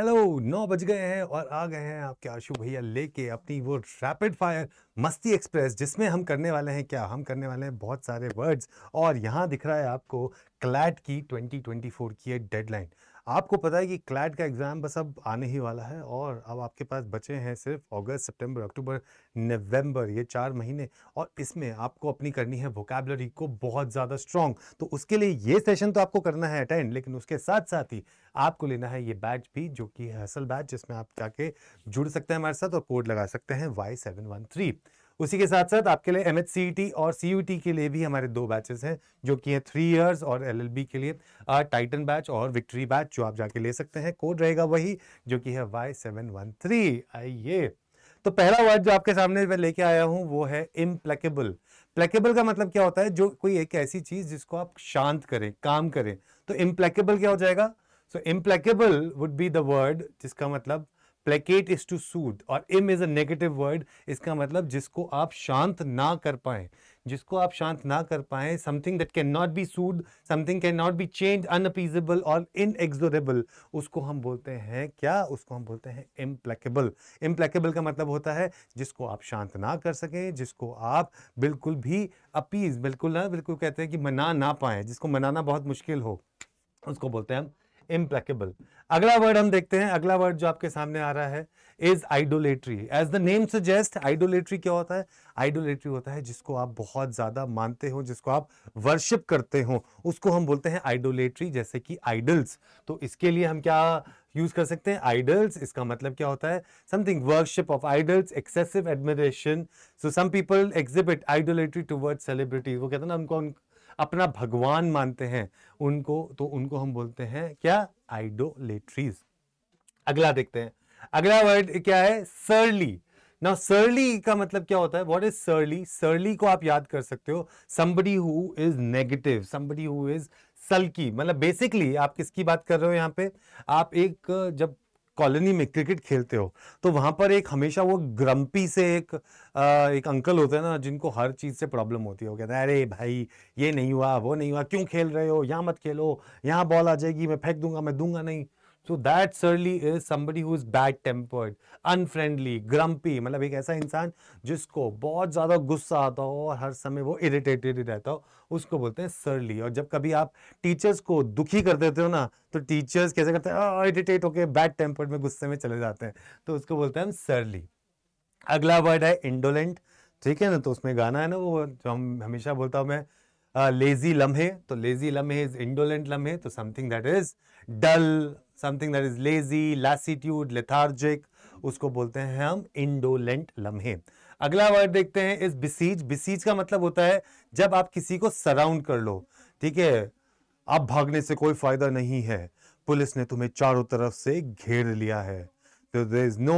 Hello नौ बज गए हैं और आ गए हैं आपके आशु भैया लेके अपनी वो रैपिड फायर मस्ती एक्सप्रेस जिसमें हम करने वाले हैं क्या हम करने वाले हैं बहुत सारे वर्ड्स और यहाँ दिख रहा है आपको क्लैट की 2024 की डेडलाइन आपको पता है कि क्लैट का एग्ज़ाम बस अब आने ही वाला है और अब आपके पास बचे हैं सिर्फ अगस्त सितंबर अक्टूबर नवंबर ये चार महीने और इसमें आपको अपनी करनी है वोकेबलरी को बहुत ज़्यादा स्ट्रॉन्ग तो उसके लिए ये सेशन तो आपको करना है अटेंड लेकिन उसके साथ साथ ही आपको लेना है ये बैच भी जो कि है असल बैच जिसमें आप जाके जुड़ सकते हैं हमारे साथ और कोड लगा सकते हैं वाई सेवन वन थ्री उसी के साथ साथ आपके लिए एम एच e और सी के लिए भी हमारे दो बैचेस हैं जो कि है थ्री इयर्स और एल के लिए टाइटन बैच और विक्ट्री बैच जो आप जाके ले सकते हैं कोड रहेगा वही जो कि है वाई सेवन वन थ्री आइए तो पहला वर्ड जो आपके सामने मैं लेके आया हूं वो है इम्प्लेकेबल प्लेकेबल का मतलब क्या होता है जो कोई एक ऐसी चीज जिसको आप शांत करें काम करें तो इम्प्लेकेबल क्या हो जाएगा so implacable would be the word जिसका मतलब प्लेकेट इज टू सूद और इम इज़ अ नेगेटिव वर्ड इसका मतलब जिसको आप शांत ना कर पाए जिसको आप शांत ना कर पाए something that can not be soothed something can not be change unappeasable और इनएक्सोरेबल उसको हम बोलते हैं क्या उसको हम बोलते हैं इम्प्लेकेबल इम्प्लेकेबल का मतलब होता है जिसको आप शांत ना कर सकें जिसको आप बिल्कुल भी अपीज बिल्कुल ना बिल्कुल कहते हैं कि मना ना पाएं जिसको मनाना बहुत मुश्किल हो उसको बोलते हैं हम इम्प्लेकेबल अगला वर्ड हम देखते हैं अगला वर्ड जो आपके सामने आ रहा है is idolatry as the name suggest idolatry क्या होता है आइडोलेट्री होता है जिसको आप बहुत ज्यादा मानते हो जिसको आप वर्शिप करते हो उसको हम बोलते हैं आइडोलेट्री जैसे कि आइडल्स तो इसके लिए हम क्या यूज कर सकते हैं आइडल्स इसका मतलब क्या होता है something worship of idols excessive admiration so some people exhibit idolatry toward celebrity वो कहते हैं ना उनको अपना भगवान मानते हैं उनको तो उनको हम बोलते हैं क्या आइडोलेट्रीज अगला देखते हैं अगला वर्ड क्या है सर्ली नाउ सर्ली का मतलब क्या होता है वॉट इज सर्ली सर्ली को आप याद कर सकते हो somebody who is negative somebody who is sulky मतलब बेसिकली आप किसकी बात कर रहे हो यहाँ पे आप एक जब कॉलोनी में क्रिकेट खेलते हो तो वहाँ पर एक हमेशा वो ग्रम्पी से एक आ, एक अंकल होते हैं ना जिनको हर चीज़ से प्रॉब्लम होती है वो कहते हैं अरे भाई ये नहीं हुआ वो नहीं हुआ क्यों खेल रहे हो यहाँ मत खेलो यहाँ बॉल आ जाएगी मैं फेंक दूंगा मैं दूंगा नहीं so that surly is somebody who is bad tempered unfriendly grumpy मतलब एक ऐसा इंसान जिसको बहुत ज़्यादा गुस्सा आता हो और हर समय वो इरिटेटेड रहता हो उसको बोलते हैं सर्ली और जब कभी आप टीचर्स को दुखी कर देते हो ना तो टीचर्स कैसे करते हैं इरिटेट होके बैड टेम्पर्ड में गुस्से में चले जाते हैं तो उसको बोलते हैं हम सर्ली अगला वर्ड है इंडोलेंट ठीक है ना तो उसमें गाना है ना वो जो हम हमेशा बोलता हूँ मैं लेजी लम्हे तो लेजी लम्हे इज इंडोलेंट लम्हे तो something that is dull something that is lazy lassitude lethargic उसको बोलते हैं हम इंडोलेंट लम्हे अगला वर्ड देखते हैं इस बिसीज बिसीज का मतलब होता है जब आप किसी को सराउंड कर लो ठीक है आप भागने से कोई फायदा नहीं है पुलिस ने तुम्हें चारों तरफ से घेर लिया है तो there is no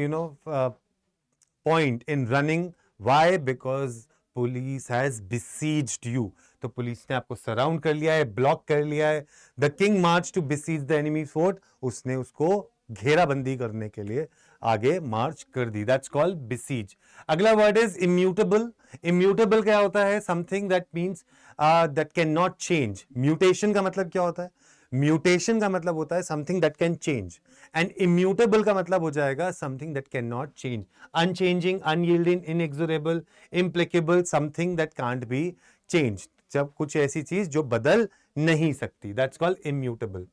you know point in running why because police has besieged you तो पुलिस ने आपको सराउंड कर लिया है ब्लॉक कर लिया है the king march to besiege the enemy fort उसने उसको घेराबंदी करने के लिए आगे मार्च कर दी दैट्स कॉल्ड बिसीज अगला वर्ड इज इम्यूटेबल इम्यूटेबल क्या होता है something that means that can not change mutation का मतलब क्या होता है म्यूटेशन का मतलब होता है something that can change and immutable का मतलब हो जाएगा something that can not change unchanging unyielding inexorable implacable something that can't be change जब कुछ ऐसी चीज जो बदल नहीं सकती that's called immutable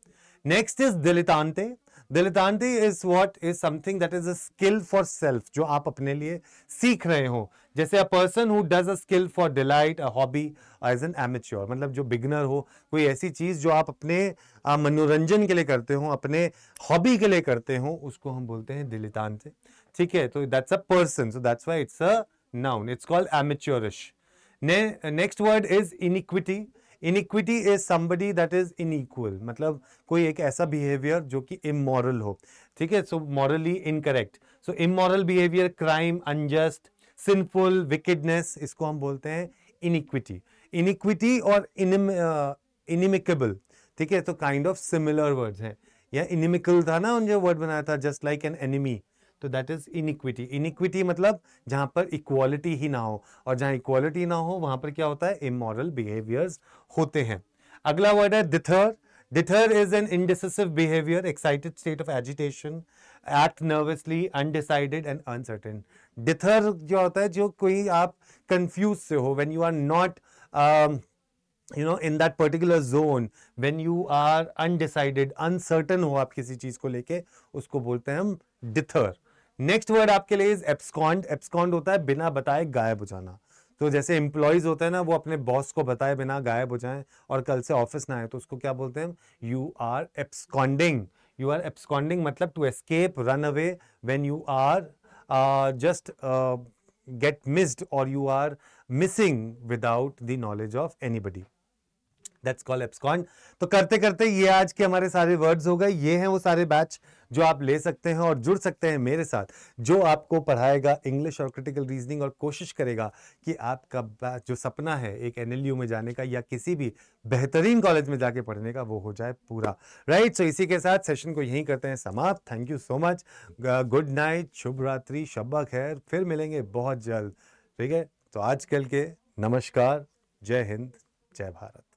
next is dilettante dilettante is what is something that is a skill for self जो आप अपने लिए सीख रहे हो जैसे a person who does a skill for delight a hobby as an amateur मतलब जो बिगनर हो कोई ऐसी चीज़ जो आप अपने मनोरंजन के लिए करते हो अपने हॉबी के लिए करते हो उसको हम बोलते हैं दिलितानते ठीक है तो that's a person so that's why it's a noun it's called amateurish ने, next word is iniquity iniquity is somebody that is unequal मतलब कोई एक ऐसा बिहेवियर जो कि इमोरल हो ठीक है so morally incorrect so immoral behaviour crime unjust sinful wickedness इसको हम बोलते हैं इनिक्विटी इनिक्विटी और इनिमिकेबल uh, ठीक है तो काइंड ऑफ सिमिलर वर्ड्स हैं या इनिमिकल था ना उन जो वर्ड बनाया था जस्ट लाइक एन एनिमी तो दैट इज इनिक्विटी इनिक्विटी मतलब जहां पर इक्वालिटी ही ना हो और जहां इक्वालिटी ना हो वहां पर क्या होता है इमोरल बिहेवियर्स होते हैं अगला वर्ड है dither dither is an indecisive behaviour excited state of agitation act nervously undecided and uncertain dither जो होता है जो कोई आप कंफ्यूज से हो when you are not you know in that particular zone when you are undecided uncertain हो आप किसी चीज को लेके उसको बोलते हैं हम डिथर नेक्स्ट वर्ड आपके लिए इज एब्सकॉन्ड एब्सकॉन्ड होता है बिना बताए गायब हो जाना तो जैसे एम्प्लॉयज होते हैं ना वो अपने बॉस को बताए बिना गायब हो जाए और कल से ऑफिस ना आए तो उसको क्या बोलते हैं you are absconding you are absconding मतलब to escape run away when you are just get missed और you are missing without the knowledge of anybody that's call abscond तो करते करते ये आज के हमारे सारे वर्ड्स हो गए ये हैं वो सारे बैच जो आप ले सकते हैं और जुड़ सकते हैं मेरे साथ जो आपको पढ़ाएगा इंग्लिश और क्रिटिकल रीजनिंग और कोशिश करेगा कि आपका जो सपना है एक एन में जाने का या किसी भी बेहतरीन कॉलेज में जाके पढ़ने का वो हो जाए पूरा राइट right? सो so इसी के साथ सेशन को यहीं करते हैं समाप्त thank you so much good night शुभ रात्रि शब्बा खैर फिर मिलेंगे बहुत जल्द ठीक है तो आजकल के नमस्कार जय हिंद जय भारत